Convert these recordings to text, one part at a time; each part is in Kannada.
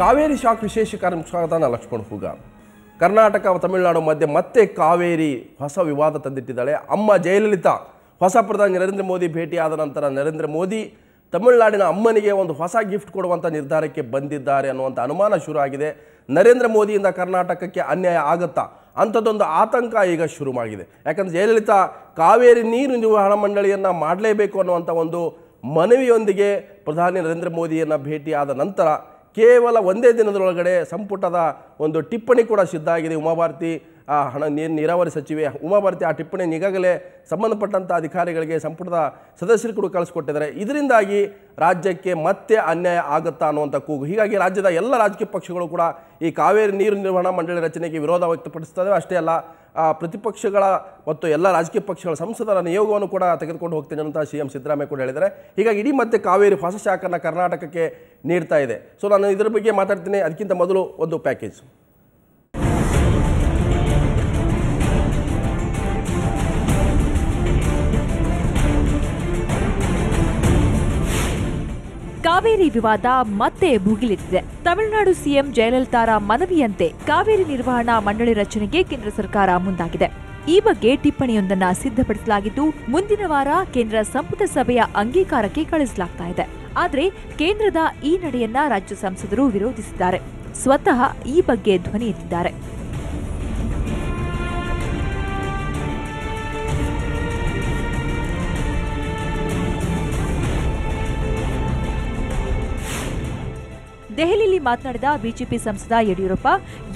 ಕಾವೇರಿ ಶಾಕ್ ವಿಶೇಷ ಕಾರ್ಯಕ್ರಮ ಸ್ವಾಗತನ ಲಕ್ಷ್ಮಣ್ ಹೂಗ ಕರ್ನಾಟಕ ತಮಿಳುನಾಡು ಮಧ್ಯೆ ಮತ್ತೆ ಕಾವೇರಿ ಹೊಸ ವಿವಾದ ತಂದಿಟ್ಟಿದ್ದಾಳೆ ಅಮ್ಮ ಜಯಲಲಿತಾ ಹೊಸ ಪ್ರಧಾನಿ ನರೇಂದ್ರ ಮೋದಿ ಭೇಟಿ ಆದ ನಂತರ ನರೇಂದ್ರ ಮೋದಿ ತಮಿಳುನಾಡಿನ ಅಮ್ಮನಿಗೆ ಒಂದು ಹೊಸ ಗಿಫ್ಟ್ ಕೊಡುವಂಥ ನಿರ್ಧಾರಕ್ಕೆ ಬಂದಿದ್ದಾರೆ ಅನ್ನುವಂಥ ಅನುಮಾನ ಶುರು ಆಗಿದೆ ನರೇಂದ್ರ ಮೋದಿಯಿಂದ ಕರ್ನಾಟಕಕ್ಕೆ ಅನ್ಯಾಯ ಆಗುತ್ತಾ ಅಂಥದ್ದೊಂದು ಆತಂಕ ಈಗ ಶುರುವಾಗಿದೆ ಯಾಕಂದರೆ ಜಯಲಲಿತಾ ಕಾವೇರಿ ನೀರು ನಿರ್ವಹಣಾ ಮಂಡಳಿಯನ್ನು ಮಾಡಲೇಬೇಕು ಅನ್ನುವಂಥ ಒಂದು ಮನವಿಯೊಂದಿಗೆ ಪ್ರಧಾನಿ ನರೇಂದ್ರ ಮೋದಿಯನ್ನು ಭೇಟಿಯಾದ ನಂತರ ಕೇವಲ ಒಂದೇ ದಿನದೊಳಗಡೆ ಸಂಪುಟದ ಒಂದು ಟಿಪ್ಪಣಿ ಕೂಡ ಸಿದ್ಧ ಆಗಿದೆ ಉಮಾಭಾರತಿ ಆ ಹಣ ನೀರು ನೀರಾವರಿ ಸಚಿವೆ ಉಮಾಭಾರತಿ ಆ ಟಿಪ್ಪಣಿಯನ್ನು ಈಗಾಗಲೇ ಸಂಬಂಧಪಟ್ಟಂಥ ಅಧಿಕಾರಿಗಳಿಗೆ ಸಂಪುಟದ ಸದಸ್ಯರು ಕೂಡ ಕಳಿಸ್ಕೊಟ್ಟಿದ್ದಾರೆ ಇದರಿಂದಾಗಿ ರಾಜ್ಯಕ್ಕೆ ಮತ್ತೆ ಅನ್ಯಾಯ ಆಗುತ್ತಾ ಅನ್ನುವಂಥ ಕೂಗು ಹೀಗಾಗಿ ರಾಜ್ಯದ ಎಲ್ಲ ರಾಜಕೀಯ ಪಕ್ಷಗಳು ಕೂಡ ಈ ಕಾವೇರಿ ನೀರು ನಿರ್ವಹಣಾ ಮಂಡಳಿ ರಚನೆಗೆ ವಿರೋಧ ವ್ಯಕ್ತಪಡಿಸ್ತವೆ ಅಷ್ಟೇ ಅಲ್ಲ ಪ್ರತಿಪಕ್ಷಗಳ ಮತ್ತು ಎಲ್ಲ ರಾಜಕೀಯ ಪಕ್ಷಗಳ ಸಂಸದರ ನಿಯೋಗವನ್ನು ಕೂಡ ತೆಗೆದುಕೊಂಡು ಹೋಗ್ತೇನೆ ಅಂತ ಸಿ ಎಂ ಸಿದ್ದರಾಮಯ್ಯ ಕೂಡ ಹೇಳಿದ್ದಾರೆ ಹೀಗಾಗಿ ಇಡೀ ಮತ್ತೆ ಕಾವೇರಿ ಹೊಸ ಶಾಖನ ಕರ್ನಾಟಕಕ್ಕೆ ನೀಡ್ತಾ ಇದೆ ಸೊ ನಾನು ಇದರ ಬಗ್ಗೆ ಮಾತಾಡ್ತೀನಿ ಅದಕ್ಕಿಂತ ಮೊದಲು ಒಂದು ಪ್ಯಾಕೇಜ್ ಕಾವೇರಿ ವಿವಾದ ಮತ್ತೆ ಭುಗಿಲೆತ್ತಿದೆ ತಮಿಳುನಾಡು ಸಿಎಂ ಜಯಲಲಿತಾರ ಮನವಿಯಂತೆ ಕಾವೇರಿ ನಿರ್ವಹಣಾ ಮಂಡಳಿ ರಚನೆಗೆ ಕೇಂದ್ರ ಸರ್ಕಾರ ಮುಂದಾಗಿದೆ ಈ ಬಗ್ಗೆ ಟಿಪ್ಪಣಿಯೊಂದನ್ನ ಸಿದ್ಧಪಡಿಸಲಾಗಿದ್ದು ಮುಂದಿನ ವಾರ ಕೇಂದ್ರ ಸಂಪುಟ ಸಭೆಯ ಅಂಗೀಕಾರಕ್ಕೆ ಕಳಿಸಲಾಗ್ತಾ ಇದೆ ಆದರೆ ಕೇಂದ್ರದ ಈ ನಡೆಯನ್ನ ರಾಜ್ಯ ಸಂಸದರು ವಿರೋಧಿಸಿದ್ದಾರೆ ಸ್ವತಃ ಈ ಬಗ್ಗೆ ಧ್ವನಿ ಎತ್ತಿದ್ದಾರೆ ದೆಹಲಿಯಲ್ಲಿ ಮಾತನಾಡಿದ ಬಿಜೆಪಿ ಸಂಸದ ಯಡಿಯೂರಪ್ಪ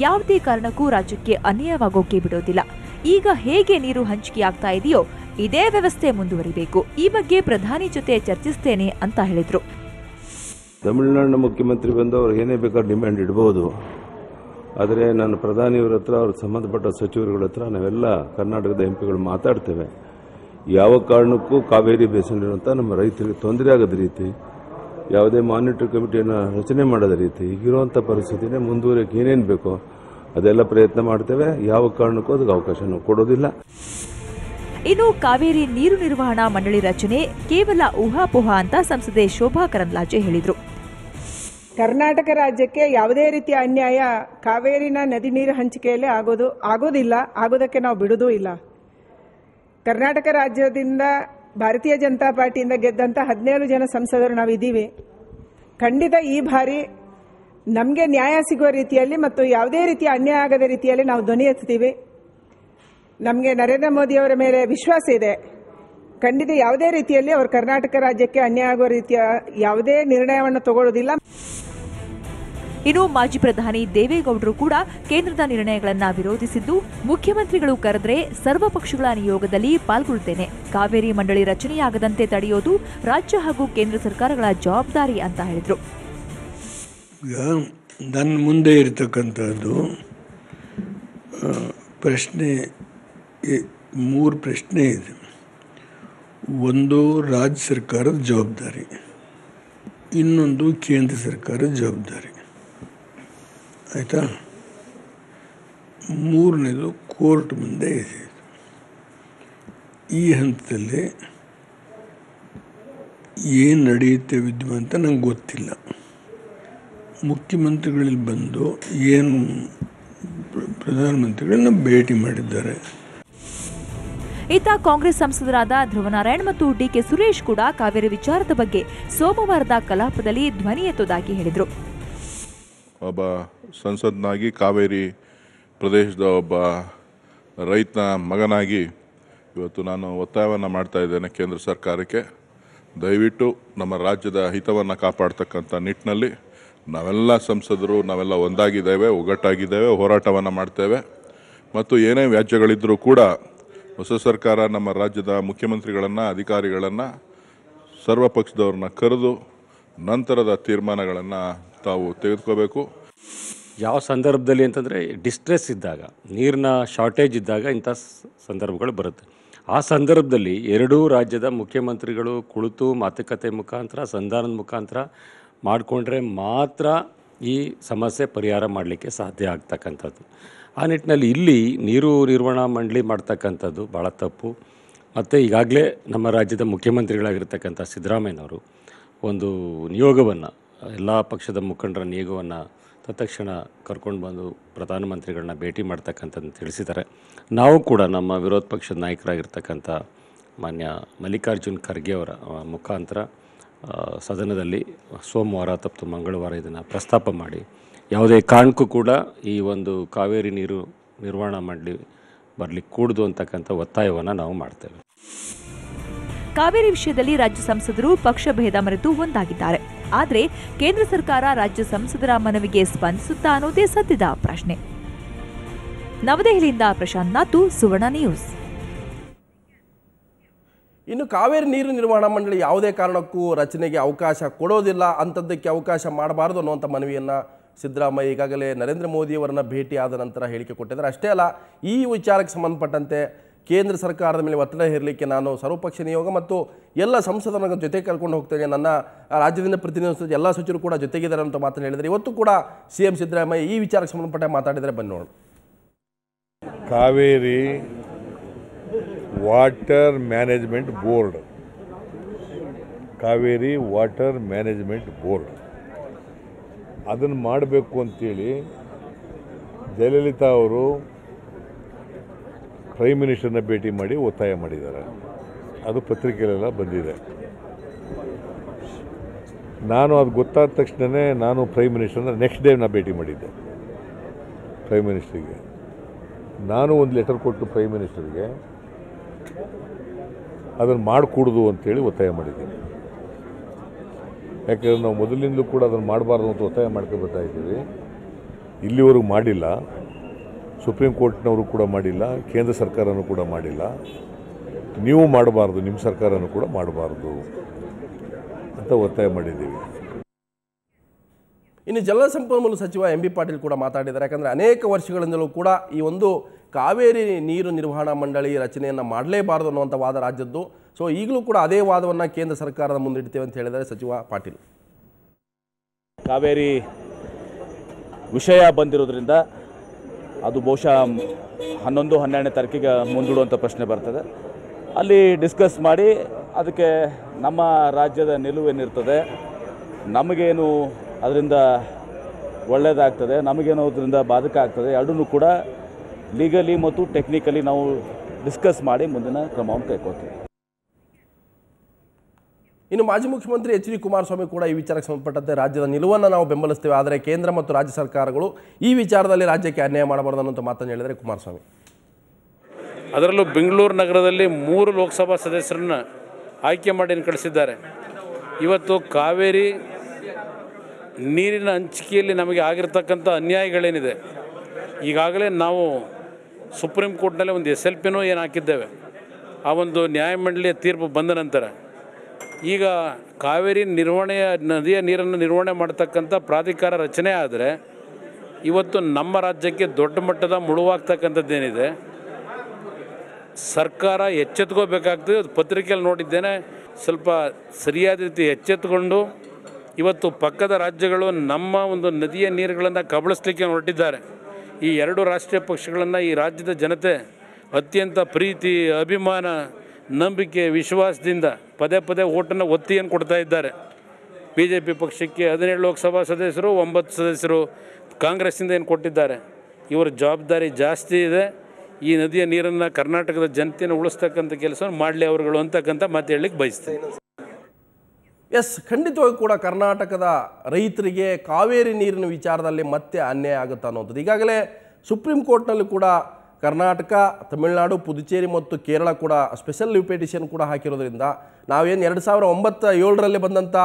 ಯಾವುದೇ ಕಾರಣಕ್ಕೂ ರಾಜ್ಯಕ್ಕೆ ಅನ್ಯಾಯವಾಗೋಕೆ ಬಿಡೋದಿಲ್ಲ ಈಗ ಹೇಗೆ ನೀರು ಹಂಚಿಕೆ ಆಗ್ತಾ ಇದೆಯೋ ಇದೇ ವ್ಯವಸ್ಥೆ ಮುಂದುವರಿಬೇಕು ಈ ಬಗ್ಗೆ ಪ್ರಧಾನಿ ಜೊತೆ ಚರ್ಚಿಸ್ತೇನೆ ಅಂತ ಹೇಳಿದರು ತಮಿಳುನಾಡಿನ ಮುಖ್ಯಮಂತ್ರಿ ಬಂದು ಅವ್ರಿಗೆ ಏನೇ ಬೇಕಾದ್ರೂ ಡಿಮ್ಯಾಂಡ್ ಇಡಬಹುದು ಆದರೆ ನಾನು ಪ್ರಧಾನಿಯವರ ಹತ್ರ ಅವ್ರ ಸಂಬಂಧಪಟ್ಟ ಸಚಿವರುಗಳ ಹತ್ರ ನಾವೆಲ್ಲ ಕರ್ನಾಟಕದ ಎಂ ಮಾತಾಡ್ತೇವೆ ಯಾವ ಕಾರಣಕ್ಕೂ ಕಾವೇರಿ ಬೇಸಿನ ನಮ್ಮ ರೈತರಿಗೆ ತೊಂದರೆ ಆಗದ ರೀತಿ ಯಾವುದೇ ಮಾನಿಟರಿ ಕಮಿಟಿಯನ್ನು ರಚನೆ ಮಾಡದ ರೀತಿ ಈಗಿರುವಂಥ ಪರಿಸ್ಥಿತಿನೇ ಮುಂದುವರಿಯೋಕೆ ಏನೇನು ಬೇಕೋ ಅದೆಲ್ಲ ಪ್ರಯತ್ನ ಮಾಡ್ತೇವೆ ಯಾವ ಕಾರಣಕ್ಕೂ ಅದಕ್ಕೆ ಅವಕಾಶ ಕೊಡೋದಿಲ್ಲ ಇನ್ನು ಕಾವೇರಿ ನೀರು ನಿರ್ವಹಣಾ ಮಂಡಳಿ ರಚನೆ ಕೇವಲ ಊಹಾಪೋಹ ಅಂತ ಸಂಸದೆ ಶೋಭಾ ಕರಂದ್ಲಾಜೆ ಹೇಳಿದರು ಕರ್ನಾಟಕ ರಾಜ್ಯಕ್ಕೆ ಯಾವುದೇ ರೀತಿಯ ಅನ್ಯಾಯ ಕಾವೇರಿನ ನದಿ ನೀರು ಹಂಚಿಕೆಯಲ್ಲಿ ಆಗೋದು ಆಗೋದಿಲ್ಲ ಆಗೋದಕ್ಕೆ ನಾವು ಬಿಡೋದೂ ಇಲ್ಲ ಕರ್ನಾಟಕ ರಾಜ್ಯದಿಂದ ಭಾರತೀಯ ಜನತಾ ಪಾರ್ಟಿಯಿಂದ ಗೆದ್ದಂತ ಹದಿನೇಳು ಜನ ಸಂಸದರು ನಾವಿದ್ದೀವಿ ಖಂಡಿತ ಈ ಬಾರಿ ನಮಗೆ ನ್ಯಾಯ ಸಿಗುವ ರೀತಿಯಲ್ಲಿ ಮತ್ತು ಯಾವುದೇ ರೀತಿಯ ಅನ್ಯಾಯ ಆಗದ ರೀತಿಯಲ್ಲಿ ನಾವು ಧ್ವನಿ ಎತ್ತೀವಿ ನಮಗೆ ನರೇಂದ್ರ ಮೋದಿಯವರ ಮೇಲೆ ವಿಶ್ವಾಸ ಇದೆ ಖಂಡಿತ ಯಾವುದೇ ರೀತಿಯಲ್ಲಿ ಅವರು ಕರ್ನಾಟಕ ರಾಜ್ಯಕ್ಕೆ ಅನ್ಯಾಯ ಆಗುವ ರೀತಿಯ ಯಾವುದೇ ನಿರ್ಣಯವನ್ನು ತಗೊಳ್ಳೋದಿಲ್ಲ ಇನ್ನು ಮಾಜಿ ಪ್ರಧಾನಿ ದೇವೇಗೌಡರು ಕೂಡ ಕೇಂದ್ರದ ನಿರ್ಣಯಗಳನ್ನು ವಿರೋಧಿಸಿದ್ದು ಮುಖ್ಯಮಂತ್ರಿಗಳು ಕರೆದ್ರೆ ಸರ್ವಪಕ್ಷಗಳ ನಿಯೋಗದಲ್ಲಿ ಪಾಲ್ಗೊಳ್ಳುತ್ತೇನೆ ಕಾವೇರಿ ಮಂಡಳಿ ರಚನೆಯಾಗದಂತೆ ತಡೆಯೋದು ರಾಜ್ಯ ಹಾಗೂ ಕೇಂದ್ರ ಸರ್ಕಾರಗಳ ಜವಾಬ್ದಾರಿ ಅಂತ ಹೇಳಿದರು ನನ್ನ ಮುಂದೆ ಇರತಕ್ಕಂಥದ್ದು ಪ್ರಶ್ನೆ ಮೂರು ಪ್ರಶ್ನೆ ಇದೆ ಒಂದು ರಾಜ್ಯ ಸರ್ಕಾರದ ಜವಾಬ್ದಾರಿ ಇನ್ನೊಂದು ಕೇಂದ್ರ ಸರ್ಕಾರದ ಜವಾಬ್ದಾರಿ ಆಯಿತಾ ಮೂರನೇದು ಕೋರ್ಟ್ ಮುಂದೆ ಎಸೆಯಿತು ಈ ಹಂತದಲ್ಲಿ ಏನು ನಡೆಯುತ್ತೆ ವಿದ್ಯಮ ಅಂತ ನಂಗೆ ಗೊತ್ತಿಲ್ಲ ಮುಖ್ಯಮಂತ್ರಿಗಳಲ್ಲಿ ಬಂದು ಏನು ಪ್ರಧಾನಮಂತ್ರಿಗಳನ್ನ ಭೇಟಿ ಮಾಡಿದ್ದಾರೆ ಇತ್ತ ಕಾಂಗ್ರೆಸ್ ಸಂಸದರಾದ ಧ್ರುವನಾರಾಯಣ್ ಮತ್ತು ಡಿಕೆ ಸುರೇಶ್ ಕೂಡ ಕಾವೇರಿ ವಿಚಾರದ ಬಗ್ಗೆ ಸೋಮವಾರದ ಕಲಾಪದಲ್ಲಿ ಧ್ವನಿ ಎತ್ತುವುದಾಗಿ ಹೇಳಿದರು ಒಬ್ಬ ಸಂಸದನಾಗಿ ಕಾವೇರಿ ಪ್ರದೇಶದ ಒಬ್ಬ ರೈತನ ಮಗನಾಗಿ ಇವತ್ತು ನಾನು ಒತ್ತಾಯವನ್ನು ಮಾಡ್ತಾ ಇದ್ದೇನೆ ಕೇಂದ್ರ ಸರ್ಕಾರಕ್ಕೆ ದಯವಿಟ್ಟು ನಮ್ಮ ರಾಜ್ಯದ ಹಿತವನ್ನು ಕಾಪಾಡ್ತಕ್ಕಂಥ ನಿಟ್ಟಿನಲ್ಲಿ ನಾವೆಲ್ಲ ಸಂಸದರು ನಾವೆಲ್ಲ ಒಂದಾಗಿದ್ದೇವೆ ಒಗ್ಗಟ್ಟಾಗಿದ್ದೇವೆ ಹೋರಾಟವನ್ನು ಮಾಡ್ತೇವೆ ಮತ್ತು ಏನೇ ವ್ಯಾಜ್ಯಗಳಿದ್ದರೂ ಕೂಡ ಹೊಸ ಸರ್ಕಾರ ನಮ್ಮ ರಾಜ್ಯದ ಮುಖ್ಯಮಂತ್ರಿಗಳನ್ನು ಅಧಿಕಾರಿಗಳನ್ನು ಸರ್ವಪಕ್ಷದವ್ರನ್ನ ಕರೆದು ನಂತರದ ತೀರ್ಮಾನಗಳನ್ನು ತಾವು ತೆಗೆದುಕೋಬೇಕು ಯಾವ ಸಂದರ್ಭದಲ್ಲಿ ಅಂತಂದರೆ ಡಿಸ್ಟ್ರೆಸ್ ಇದ್ದಾಗ ನೀರಿನ ಶಾರ್ಟೇಜ್ ಇದ್ದಾಗ ಇಂಥ ಸಂದರ್ಭಗಳು ಬರುತ್ತೆ ಆ ಸಂದರ್ಭದಲ್ಲಿ ಎರಡೂ ರಾಜ್ಯದ ಮುಖ್ಯಮಂತ್ರಿಗಳು ಕುಳಿತು ಮಾತುಕತೆ ಮುಖಾಂತರ ಸಂಧಾನದ ಮುಖಾಂತರ ಮಾಡಿಕೊಂಡ್ರೆ ಮಾತ್ರ ಈ ಸಮಸ್ಯೆ ಪರಿಹಾರ ಮಾಡಲಿಕ್ಕೆ ಸಾಧ್ಯ ಆಗ್ತಕ್ಕಂಥದ್ದು ಆ ನಿಟ್ಟಿನಲ್ಲಿ ಇಲ್ಲಿ ನೀರು ನಿರ್ವಹಣಾ ಮಂಡಳಿ ಮಾಡ್ತಕ್ಕಂಥದ್ದು ಭಾಳ ತಪ್ಪು ಮತ್ತು ಈಗಾಗಲೇ ನಮ್ಮ ರಾಜ್ಯದ ಮುಖ್ಯಮಂತ್ರಿಗಳಾಗಿರ್ತಕ್ಕಂಥ ಸಿದ್ದರಾಮಯ್ಯನವರು ಒಂದು ನಿಯೋಗವನ್ನು ಎಲ್ಲ ಪಕ್ಷದ ಮುಖಂಡರ ನಿಯೋಗವನ್ನು ತತ್ಕ್ಷಣ ಕರ್ಕೊಂಡು ಬಂದು ಪ್ರಧಾನಮಂತ್ರಿಗಳನ್ನ ಭೇಟಿ ಮಾಡ್ತಕ್ಕಂಥದ್ದು ತಿಳಿಸಿದ್ದಾರೆ ನಾವು ಕೂಡ ನಮ್ಮ ವಿರೋಧ ಪಕ್ಷದ ನಾಯಕರಾಗಿರ್ತಕ್ಕಂಥ ಮಾನ್ಯ ಮಲ್ಲಿಕಾರ್ಜುನ್ ಖರ್ಗೆ ಅವರ ಮುಖಾಂತರ ಸದನದಲ್ಲಿ ಸೋಮವಾರ ತಪ್ಪು ಮಂಗಳವಾರ ಇದನ್ನು ಪ್ರಸ್ತಾಪ ಮಾಡಿ ಯಾವುದೇ ಕಾರಣಕ್ಕೂ ಕೂಡ ಈ ಒಂದು ಕಾವೇರಿ ನೀರು ನಿರ್ವಹಣಾ ಮಾಡಲಿ ಬರಲಿಕ್ಕೆ ಕೂಡದು ಅಂತಕ್ಕಂಥ ಒತ್ತಾಯವನ್ನು ನಾವು ಮಾಡ್ತೇವೆ ಕಾವೇರಿ ವಿಷಯದಲ್ಲಿ ರಾಜ್ಯ ಸಂಸದರು ಪಕ್ಷ ಭೇದ ಮರೆತು ಒಂದಾಗಿದ್ದಾರೆ ಆದರೆ ಕೇಂದ್ರ ಸರ್ಕಾರ ರಾಜ್ಯ ಸಂಸದರ ಮನವಿಗೆ ಸ್ಪಂದಿಸುತ್ತಾ ಅನ್ನೋದೇ ಸದ್ಯದ ಪ್ರಶ್ನೆ ನವದೆಹಲಿಯಿಂದ ಪ್ರಶಾಂತ್ ನಾಥು ಸುವರ್ಣ ನ್ಯೂಸ್ ಇನ್ನು ಕಾವೇರಿ ನೀರು ನಿರ್ವಹಣಾ ಮಂಡಳಿ ಯಾವುದೇ ಕಾರಣಕ್ಕೂ ರಚನೆಗೆ ಅವಕಾಶ ಕೊಡೋದಿಲ್ಲ ಅಂಥದ್ದಕ್ಕೆ ಅವಕಾಶ ಮಾಡಬಾರದು ಅನ್ನುವಂಥ ಮನವಿಯನ್ನು ಸಿದ್ದರಾಮಯ್ಯ ಈಗಾಗಲೇ ನರೇಂದ್ರ ಮೋದಿಯವರನ್ನು ಭೇಟಿಯಾದ ನಂತರ ಹೇಳಿಕೆ ಕೊಟ್ಟಿದ್ದಾರೆ ಅಷ್ಟೇ ಅಲ್ಲ ಈ ವಿಚಾರಕ್ಕೆ ಸಂಬಂಧಪಟ್ಟಂತೆ ಕೇಂದ್ರ ಸರ್ಕಾರದ ಮೇಲೆ ಒತ್ತಡ ಹೇರಲಿಕ್ಕೆ ನಾನು ಸರ್ವಪಕ್ಷ ನಿಯೋಗ ಮತ್ತು ಎಲ್ಲ ಸಂಸದರ ಜೊತೆ ಕರ್ಕೊಂಡು ಹೋಗ್ತೇನೆ ನನ್ನ ರಾಜ್ಯದಿಂದ ಪ್ರತಿನಿಧಿಸಿದ ಎಲ್ಲ ಸಚಿವರು ಕೂಡ ಜೊತೆಗಿದ್ದಾರೆ ಅಂತ ಮಾತನ್ನು ಹೇಳಿದರೆ ಇವತ್ತು ಕೂಡ ಸಿ ಎಂ ಸಿದ್ದರಾಮಯ್ಯ ಈ ವಿಚಾರಕ್ಕೆ ಸಂಬಂಧಪಟ್ಟ ಮಾತಾಡಿದರೆ ಬನ್ನಿ ನೋಡೋಣ Kaveri water management board Kaveri water management board ಅದನ್ನು ಮಾಡಬೇಕು ಅಂತೇಳಿ ಜಯಲಲಿತಾ ಅವರು ಪ್ರೈಮ್ ಮಿನಿಸ್ಟರ್ನ ಭೇಟಿ ಮಾಡಿ ಒತ್ತಾಯ ಮಾಡಿದ್ದಾರೆ ಅದು ಪತ್ರಿಕೆಯಲ್ಲೆಲ್ಲ ಬಂದಿದೆ ನಾನು ಅದು ಗೊತ್ತಾದ ತಕ್ಷಣವೇ ನಾನು ಪ್ರೈಮ್ ಮಿನಿಸ್ಟರ್ನ ನೆಕ್ಸ್ಟ್ ಡೇ ನಾನು ಭೇಟಿ ಮಾಡಿದ್ದೆ ಪ್ರೈಮ್ ಮಿನಿಸ್ಟ್ರಿಗೆ ನಾನು ಒಂದು ಲೆಟರ್ ಕೊಟ್ಟು ಪ್ರೈಮ್ ಮಿನಿಸ್ಟರ್ಗೆ ಅದನ್ನು ಮಾಡಿಕೊಡುದು ಅಂತೇಳಿ ಒತ್ತಾಯ ಮಾಡಿದ್ದೀನಿ ಯಾಕೆಂದರೆ ನಾವು ಮೊದಲಿಂದಲೂ ಕೂಡ ಅದನ್ನು ಮಾಡಬಾರ್ದು ಅಂತ ಒತ್ತಾಯ ಮಾಡ್ಕೊಂಡು ಇದ್ದೀವಿ ಇಲ್ಲಿವರೆಗೂ ಮಾಡಿಲ್ಲ ಸುಪ್ರೀಂ ಕೋರ್ಟ್ನವರು ಕೂಡ ಮಾಡಿಲ್ಲ ಕೇಂದ್ರ ಸರ್ಕಾರನೂ ಕೂಡ ಮಾಡಿಲ್ಲ ನೀವು ಮಾಡಬಾರ್ದು ನಿಮ್ಮ ಸರ್ಕಾರನೂ ಕೂಡ ಮಾಡಬಾರ್ದು ಅಂತ ಒತ್ತಾಯ ಮಾಡಿದ್ದೀವಿ ಇನ್ನು ಜಲಸಂಪನ್ಮೂಲ ಸಚಿವ ಎಂ ಬಿ ಪಾಟೀಲ್ ಕೂಡ ಮಾತಾಡಿದ್ದಾರೆ ಯಾಕಂದರೆ ಅನೇಕ ವರ್ಷಗಳಿಂದಲೂ ಕೂಡ ಈ ಒಂದು ಕಾವೇರಿ ನೀರು ನಿರ್ವಹಣಾ ಮಂಡಳಿ ರಚನೆಯನ್ನು ಮಾಡಲೇಬಾರದು ಅನ್ನುವಂಥ ವಾದ ರಾಜ್ಯದ್ದು ಸೊ ಈಗಲೂ ಕೂಡ ಅದೇ ವಾದವನ್ನು ಕೇಂದ್ರ ಸರ್ಕಾರದ ಮುಂದಿಡ್ತೇವೆ ಅಂತ ಹೇಳಿದ್ದಾರೆ ಸಚಿವ ಪಾಟೀಲ್ ಕಾವೇರಿ ವಿಷಯ ಬಂದಿರೋದ್ರಿಂದ ಅದು ಬಹುಶಃ ಹನ್ನೊಂದು ಹನ್ನೆರಡನೇ ತಾರೀಕಿಗೆ ಮುಂದೂಡುವಂಥ ಪ್ರಶ್ನೆ ಬರ್ತದೆ ಅಲ್ಲಿ ಡಿಸ್ಕಸ್ ಮಾಡಿ ಅದಕ್ಕೆ ನಮ್ಮ ರಾಜ್ಯದ ನಿಲುವೇನಿರ್ತದೆ ನಮಗೇನು ಅದರಿಂದ ಒಳ್ಳೆಯದಾಗ್ತದೆ ನಮಗೇನು ಅದರಿಂದ ಬಾಧಕ ಆಗ್ತದೆ ಎರಡೂ ಕೂಡ ಲೀಗಲಿ ಮತ್ತು ಟೆಕ್ನಿಕಲಿ ನಾವು ಡಿಸ್ಕಸ್ ಮಾಡಿ ಮುಂದಿನ ಕ್ರಮವನ್ನು ಕೈಗೊಳ್ತೀವಿ ಇನ್ನು ಮಾಜಿ ಮುಖ್ಯಮಂತ್ರಿ ಎಚ್ ಡಿ ಕುಮಾರಸ್ವಾಮಿ ಕೂಡ ಈ ವಿಚಾರಕ್ಕೆ ಸಂಬಂಧಪಟ್ಟಂತೆ ರಾಜ್ಯದ ನಿಲುವನ್ನು ನಾವು ಬೆಂಬಲಿಸ್ತೇವೆ ಆದರೆ ಕೇಂದ್ರ ಮತ್ತು ರಾಜ್ಯ ಸರ್ಕಾರಗಳು ಈ ವಿಚಾರದಲ್ಲಿ ರಾಜ್ಯಕ್ಕೆ ಅನ್ಯಾಯ ಮಾಡಬಾರದು ಅನ್ನೋ ಮಾತನ್ನು ಹೇಳಿದರೆ ಕುಮಾರಸ್ವಾಮಿ ಅದರಲ್ಲೂ ಬೆಂಗಳೂರು ನಗರದಲ್ಲಿ ಮೂರು ಲೋಕಸಭಾ ಸದಸ್ಯರನ್ನು ಆಯ್ಕೆ ಮಾಡಿ ಕಳಿಸಿದ್ದಾರೆ ಇವತ್ತು ಕಾವೇರಿ ನೀರಿನ ಹಂಚಿಕೆಯಲ್ಲಿ ನಮಗೆ ಆಗಿರತಕ್ಕಂಥ ಅನ್ಯಾಯಗಳೇನಿದೆ ಈಗಾಗಲೇ ನಾವು ಸುಪ್ರೀಂ ಕೋರ್ಟ್ನಲ್ಲಿ ಒಂದು ಎಸ್ ಎಲ್ ಪಿನೂ ಏನು ಹಾಕಿದ್ದೇವೆ ಆ ಒಂದು ನ್ಯಾಯಮಂಡಳಿಯ ತೀರ್ಪು ಬಂದ ನಂತರ ಈಗ ಕಾವೇರಿ ನಿರ್ವಹಣೆಯ ನದಿಯ ನೀರನ್ನು ನಿರ್ವಹಣೆ ಮಾಡತಕ್ಕಂಥ ಪ್ರಾಧಿಕಾರ ರಚನೆ ಆದರೆ ಇವತ್ತು ನಮ್ಮ ರಾಜ್ಯಕ್ಕೆ ದೊಡ್ಡ ಮಟ್ಟದ ಮುಳುವಾಗ್ತಕ್ಕಂಥದ್ದೇನಿದೆ ಸರ್ಕಾರ ಎಚ್ಚೆತ್ಕೋಬೇಕಾಗ್ತದೆ ಪತ್ರಿಕೆಯಲ್ಲಿ ನೋಡಿದ್ದೇನೆ ಸ್ವಲ್ಪ ಸರಿಯಾದ ರೀತಿ ಎಚ್ಚೆತ್ತುಕೊಂಡು ಇವತ್ತು ಪಕ್ಕದ ರಾಜ್ಯಗಳು ನಮ್ಮ ಒಂದು ನದಿಯ ನೀರುಗಳನ್ನು ಕಬಳಿಸ್ಲಿಕ್ಕೆ ಹೊರಟಿದ್ದಾರೆ ಈ ಎರಡು ರಾಷ್ಟ್ರೀಯ ಪಕ್ಷಗಳನ್ನು ಈ ರಾಜ್ಯದ ಜನತೆ ಅತ್ಯಂತ ಪ್ರೀತಿ ಅಭಿಮಾನ ನಂಬಿಕೆ ವಿಶ್ವಾಸದಿಂದ ಪದೇ ಪದೇ ಓಟನ್ನು ಒತ್ತಿಯನ್ನು ಕೊಡ್ತಾ ಇದ್ದಾರೆ ಬಿ ಜೆ ಪಿ ಪಕ್ಷಕ್ಕೆ ಹದಿನೇಳು ಲೋಕಸಭಾ ಸದಸ್ಯರು ಒಂಬತ್ತು ಸದಸ್ಯರು ಕಾಂಗ್ರೆಸ್ಸಿಂದ ಏನು ಕೊಟ್ಟಿದ್ದಾರೆ ಇವರ ಜವಾಬ್ದಾರಿ ಜಾಸ್ತಿ ಇದೆ ಈ ನದಿಯ ನೀರನ್ನು ಕರ್ನಾಟಕದ ಜನತೆಯನ್ನು ಉಳಿಸ್ತಕ್ಕಂಥ ಕೆಲಸ ಮಾಡಲಿ ಅವರುಗಳು ಅಂತಕ್ಕಂಥ ಮಾತು ಹೇಳಲಿಕ್ಕೆ ಬಯಸ್ತೇನೆ ಎಸ್ ಖಂಡಿತವಾಗಿ ಕೂಡ ಕರ್ನಾಟಕದ ರೈತರಿಗೆ ಕಾವೇರಿ ನೀರಿನ ವಿಚಾರದಲ್ಲಿ ಮತ್ತೆ ಅನ್ಯಾಯ ಆಗುತ್ತೆ ಅನ್ನೋದು ಈಗಾಗಲೇ ಸುಪ್ರೀಂ ಕೋರ್ಟ್ನಲ್ಲಿ ಕೂಡ ಕರ್ನಾಟಕ ತಮಿಳುನಾಡು ಪುದುಚೇರಿ ಮತ್ತು ಕೇರಳ ಕೂಡ ಸ್ಪೆಷಲ್ ಲೀವ್ ಕೂಡ ಹಾಕಿರೋದ್ರಿಂದ ನಾವೇನು ಎರಡು ಸಾವಿರ ಒಂಬತ್ತು ಏಳರಲ್ಲಿ ಬಂದಂಥ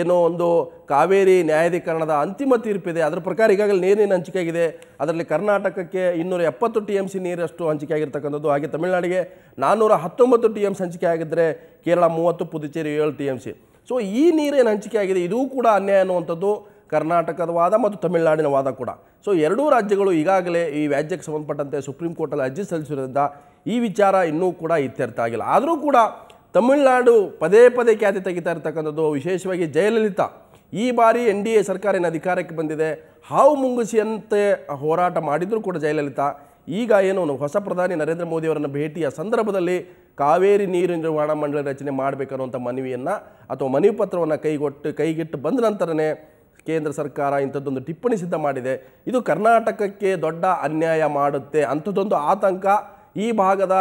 ಏನೋ ಒಂದು ಕಾವೇರಿ ನ್ಯಾಯಾಧೀಕರಣದ ಅಂತಿಮ ತೀರ್ಪಿದೆ ಅದರ ಪ್ರಕಾರ ಈಗಾಗಲೇ ನೀರಿನ ಹಂಚಿಕೆ ಆಗಿದೆ ಅದರಲ್ಲಿ ಕರ್ನಾಟಕಕ್ಕೆ ಇನ್ನೂರ ಎಪ್ಪತ್ತು ಟಿ ಎಮ್ ಸಿ ನೀರಷ್ಟು ಹಂಚಿಕೆ ಆಗಿರ್ತಕ್ಕಂಥದ್ದು ಹಾಗೆ ತಮಿಳುನಾಡಿಗೆ ನಾನ್ನೂರ ಹತ್ತೊಂಬತ್ತು ಟಿ ಎಮ್ ಸಿ ಹಂಚಿಕೆ ಆಗಿದ್ದರೆ ಕೇರಳ ಮೂವತ್ತು ಪುದುಚೇರಿ ಏಳು ಟಿ ಎಮ್ ಸಿ ಸೊ ಈ ನೀರೇನು ಹಂಚಿಕೆ ಆಗಿದೆ ಇದೂ ಕೂಡ ಅನ್ಯಾಯ ಅನ್ನುವಂಥದ್ದು ಕರ್ನಾಟಕದ ವಾದ ಮತ್ತು ತಮಿಳುನಾಡಿನ ವಾದ ಕೂಡ ಸೊ ಎರಡೂ ರಾಜ್ಯಗಳು ಈಗಾಗಲೇ ಈ ವ್ಯಾಜ್ಯಕ್ಕೆ ಸಂಬಂಧಪಟ್ಟಂತೆ ಸುಪ್ರೀಂ ಕೋರ್ಟಲ್ಲಿ ಅರ್ಜಿ ಸಲ್ಲಿಸಿರೋದ್ರಿಂದ ಈ ವಿಚಾರ ಇನ್ನೂ ಕೂಡ ಇತ್ಯರ್ಥ ಆಗಿಲ್ಲ ಆದರೂ ಕೂಡ ತಮಿಳುನಾಡು ಪದೇ ಪದೇ ಖ್ಯಾತಿ ತೆಗಿತಾ ಇರತಕ್ಕಂಥದ್ದು ವಿಶೇಷವಾಗಿ ಜಯಲಲಿತಾ ಈ ಬಾರಿ ಎನ್ ಡಿ ಎ ಸರ್ಕಾರ ಏನು ಅಧಿಕಾರಕ್ಕೆ ಬಂದಿದೆ ಹಾವು ಮುಂಗುಸಿಯಂತೆ ಹೋರಾಟ ಮಾಡಿದರೂ ಕೂಡ ಜಯಲಲಿತಾ ಈಗ ಏನು ಹೊಸ ಪ್ರಧಾನಿ ನರೇಂದ್ರ ಮೋದಿಯವರನ್ನು ಭೇಟಿಯ ಸಂದರ್ಭದಲ್ಲಿ ಕಾವೇರಿ ನೀರು ನಿರ್ವಹಣಾ ಮಂಡಳಿ ರಚನೆ ಮಾಡಬೇಕನ್ನುವಂಥ ಮನವಿಯನ್ನು ಅಥವಾ ಮನವಿ ಪತ್ರವನ್ನು ಕೈಗೊಟ್ಟು ಕೈಗಿಟ್ಟು ಬಂದ ನಂತರನೇ ಕೇಂದ್ರ ಸರ್ಕಾರ ಇಂಥದ್ದೊಂದು ಟಿಪ್ಪಣಿ ಸಿದ್ಧ ಮಾಡಿದೆ ಇದು ಕರ್ನಾಟಕಕ್ಕೆ ದೊಡ್ಡ ಅನ್ಯಾಯ ಮಾಡುತ್ತೆ ಅಂಥದ್ದೊಂದು ಆತಂಕ ಈ ಭಾಗದ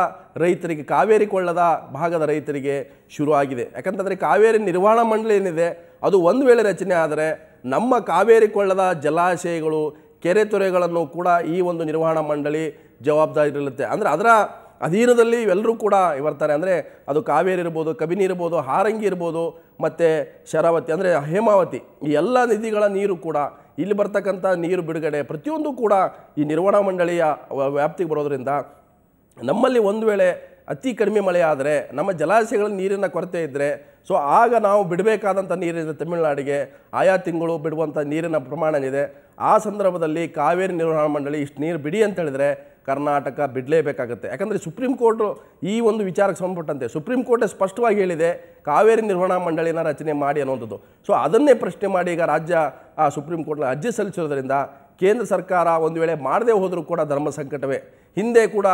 ರೈತರಿಗೆ ಕಾವೇರಿ ಕೊಳ್ಳದ ಭಾಗದ ರೈತರಿಗೆ ಶುರುವಾಗಿದೆ ಯಾಕಂತಂದರೆ ಕಾವೇರಿ ನಿರ್ವಹಣಾ ಮಂಡಳಿ ಏನಿದೆ ಅದು ಒಂದು ವೇಳೆ ರಚನೆ ಆದರೆ ನಮ್ಮ ಕಾವೇರಿ ಕೊಳ್ಳದ ಜಲಾಶಯಗಳು ಕೆರೆ ತೊರೆಗಳನ್ನು ಕೂಡ ಈ ಒಂದು ನಿರ್ವಹಣಾ ಮಂಡಳಿ ಜವಾಬ್ದಾರಿ ಇರುತ್ತೆ ಅಂದರೆ ಅದರ ಅಧೀನದಲ್ಲಿ ಇವೆಲ್ಲರೂ ಕೂಡ ಬರ್ತಾರೆ ಅಂದರೆ ಅದು ಕಾವೇರಿ ಇರ್ಬೋದು ಕಬಿನಿ ಇರ್ಬೋದು ಹಾರಂಗಿ ಇರ್ಬೋದು ಮತ್ತು ಶರಾವತಿ ಅಂದರೆ ಹೇಮಾವತಿ ಈ ಎಲ್ಲ ನಿಧಿಗಳ ನೀರು ಕೂಡ ಇಲ್ಲಿ ಬರ್ತಕ್ಕಂಥ ನೀರು ಬಿಡುಗಡೆ ಪ್ರತಿಯೊಂದು ಕೂಡ ಈ ನಿರ್ವಹಣಾ ಮಂಡಳಿಯ ವ್ಯಾಪ್ತಿಗೆ ಬರೋದರಿಂದ ನಮ್ಮಲ್ಲಿ ಒಂದು ವೇಳೆ ಅತಿ ಕಡಿಮೆ ಮಳೆ ಆದರೆ ನಮ್ಮ ಜಲಾಶಯಗಳಲ್ಲಿ ನೀರಿನ ಕೊರತೆ ಇದ್ದರೆ ಸೊ ಆಗ ನಾವು ಬಿಡಬೇಕಾದಂಥ ನೀರಿನ ತಮಿಳುನಾಡಿಗೆ ಆಯಾ ತಿಂಗಳು ಬಿಡುವಂಥ ನೀರಿನ ಪ್ರಮಾಣ ಏನಿದೆ ಆ ಸಂದರ್ಭದಲ್ಲಿ ಕಾವೇರಿ ನಿರ್ವಹಣಾ ಮಂಡಳಿ ಇಷ್ಟು ನೀರು ಬಿಡಿ ಅಂತ ಹೇಳಿದ್ರೆ ಕರ್ನಾಟಕ ಬಿಡಲೇಬೇಕಾಗುತ್ತೆ ಯಾಕಂದರೆ ಸುಪ್ರೀಂ ಕೋರ್ಟು ಈ ಒಂದು ವಿಚಾರಕ್ಕೆ ಸಂಬಂಧಪಟ್ಟಂತೆ ಸುಪ್ರೀಂ ಕೋರ್ಟೇ ಸ್ಪಷ್ಟವಾಗಿ ಹೇಳಿದೆ ಕಾವೇರಿ ನಿರ್ವಹಣಾ ಮಂಡಳಿನ ರಚನೆ ಮಾಡಿ ಅನ್ನೋಂಥದ್ದು ಸೊ ಅದನ್ನೇ ಪ್ರಶ್ನೆ ಮಾಡಿ ಈಗ ರಾಜ್ಯ ಸುಪ್ರೀಂ ಕೋರ್ಟ್ನ ಅರ್ಜಿ ಸಲ್ಲಿಸಿರೋದ್ರಿಂದ ಕೇಂದ್ರ ಸರ್ಕಾರ ಒಂದು ವೇಳೆ ಮಾಡದೇ ಹೋದರೂ ಕೂಡ ಧರ್ಮ ಸಂಕಟವೇ ಹಿಂದೆ ಕೂಡ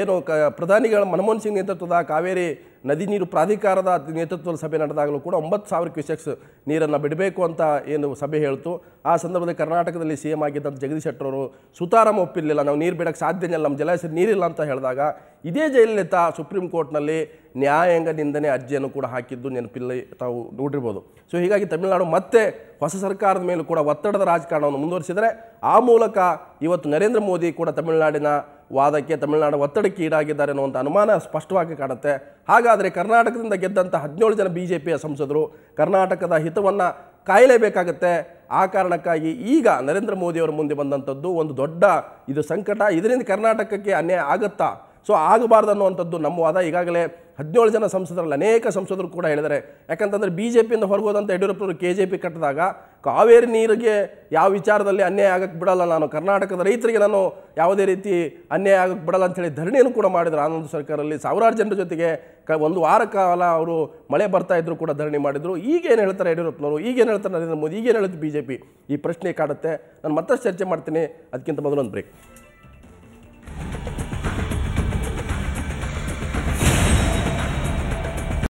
ಏನು ಕ ಪ್ರಧಾನಿಗಳ ಮನಮೋಹನ್ ಸಿಂಗ್ ನೇತೃತ್ವದ ಕಾವೇರಿ ನದಿ ನೀರು ಪ್ರಾಧಿಕಾರದ ನೇತೃತ್ವದ ಸಭೆ ನಡೆದಾಗಲೂ ಕೂಡ ಒಂಬತ್ತು ಸಾವಿರ ಕ್ಯೂಸೆಕ್ಸ್ ನೀರನ್ನು ಬಿಡಬೇಕು ಅಂತ ಏನು ಸಭೆ ಹೇಳ್ತು ಆ ಸಂದರ್ಭದಲ್ಲಿ ಕರ್ನಾಟಕದಲ್ಲಿ ಸಿ ಎಂ ಆಗಿದ್ದಂಥ ಜಗದೀಶ್ ಶೆಟ್ಟರವರು ಸುತಾರಾಮ ಒಪ್ಪಿರಲಿಲ್ಲ ನಾವು ನೀರು ಬಿಡೋಕ್ಕೆ ಸಾಧ್ಯನೇ ಇಲ್ಲ ನಮ್ಮ ಜಲಾಶಯ ನೀರಿಲ್ಲ ಅಂತ ಹೇಳಿದಾಗ ಇದೇ ಜೈಲಿನಿಂದ ಸುಪ್ರೀಂ ಕೋರ್ಟ್ನಲ್ಲಿ ನ್ಯಾಯಾಂಗ ನಿಂದನೆ ಅರ್ಜಿಯನ್ನು ಕೂಡ ಹಾಕಿದ್ದು ನೆನಪಿಲ್ಲ ತಾವು ನೋಡಿರ್ಬೋದು ಸೊ ಹೀಗಾಗಿ ತಮಿಳುನಾಡು ಮತ್ತೆ ಹೊಸ ಸರ್ಕಾರದ ಮೇಲೂ ಕೂಡ ಒತ್ತಡದ ರಾಜಕಾರಣವನ್ನು ಮುಂದುವರಿಸಿದರೆ ಆ ಮೂಲಕ ಇವತ್ತು ನರೇಂದ್ರ ಮೋದಿ ಕೂಡ ತಮಿಳುನಾಡಿನ ವಾದಕ್ಕೆ ತಮಿಳುನಾಡು ಒತ್ತಡಕ್ಕೆ ಈಡಾಗಿದ್ದಾರೆ ಅನ್ನುವಂಥ ಅನುಮಾನ ಸ್ಪಷ್ಟವಾಗಿ ಕಾಣುತ್ತೆ ಹಾಗಾದರೆ ಕರ್ನಾಟಕದಿಂದ ಗೆದ್ದಂಥ ಹದಿನೇಳು ಜನ ಬಿ ಜೆ ಪಿಯ ಸಂಸದರು ಕರ್ನಾಟಕದ ಹಿತವನ್ನು ಕಾಯಲೇಬೇಕಾಗತ್ತೆ ಆ ಕಾರಣಕ್ಕಾಗಿ ಈಗ ನರೇಂದ್ರ ಮೋದಿಯವರ ಮುಂದೆ ಬಂದಂಥದ್ದು ಒಂದು ದೊಡ್ಡ ಇದು ಸಂಕಟ ಇದರಿಂದ ಕರ್ನಾಟಕಕ್ಕೆ ಅನ್ಯಾಯ ಆಗುತ್ತಾ ಸೊ ಆಗಬಾರ್ದು ಅನ್ನುವಂಥದ್ದು ನಮ್ಮ ವಾದ ಈಗಾಗಲೇ ಹದಿನೇಳು ಜನ ಸಂಸದರಲ್ಲಿ ಅನೇಕ ಸಂಸದರು ಕೂಡ ಹೇಳಿದ್ದಾರೆ ಯಾಕಂತಂದರೆ ಬಿ ಜೆ ಪಿಯಿಂದ ಹೊರಗೋದಂತ ಯಡಿಯೂರಪ್ಪನವರು ಕೆ ಜೆ ಪಿ ಕಟ್ಟಿದಾಗ ಕಾವೇರಿ ನೀರಿಗೆ ಯಾವ ವಿಚಾರದಲ್ಲಿ ಅನ್ಯಾಯ ಆಗಕ್ಕೆ ಬಿಡಲ್ಲ ನಾನು ಕರ್ನಾಟಕದ ರೈತರಿಗೆ ನಾನು ಯಾವುದೇ ರೀತಿ ಅನ್ಯಾಯ ಆಗಕ್ಕೆ ಬಿಡಲ್ಲ ಅಂತೇಳಿ ಧರಣಿಯನ್ನು ಕೂಡ ಮಾಡಿದರು ಆನಂದ ಸರ್ಕಾರದಲ್ಲಿ ಸಾವಿರಾರು ಜನರ ಜೊತೆಗೆ ಕ ಒಂದು ವಾರ ಕಾಲ ಅವರು ಮಳೆ ಬರ್ತಾ ಇದ್ದರು ಕೂಡ ಧರಣಿ ಮಾಡಿದರು ಈಗೇನು ಹೇಳ್ತಾರೆ ಯಡಿಯೂರಪ್ಪನವರು ಈಗೇನು ಹೇಳ್ತಾರೆ ನರೇಂದ್ರ ಮೋದಿ ಈಗೇನು ಹೇಳುತ್ತೆ ಬಿ ಜೆ ಪಿ ಈ ಪ್ರಶ್ನೆ ಕಾಡುತ್ತೆ ನಾನು ಮತ್ತಷ್ಟು ಚರ್ಚೆ ಮಾಡ್ತೀನಿ ಅದಕ್ಕಿಂತ ಮೊದಲೊಂದು ಬ್ರೇಕ್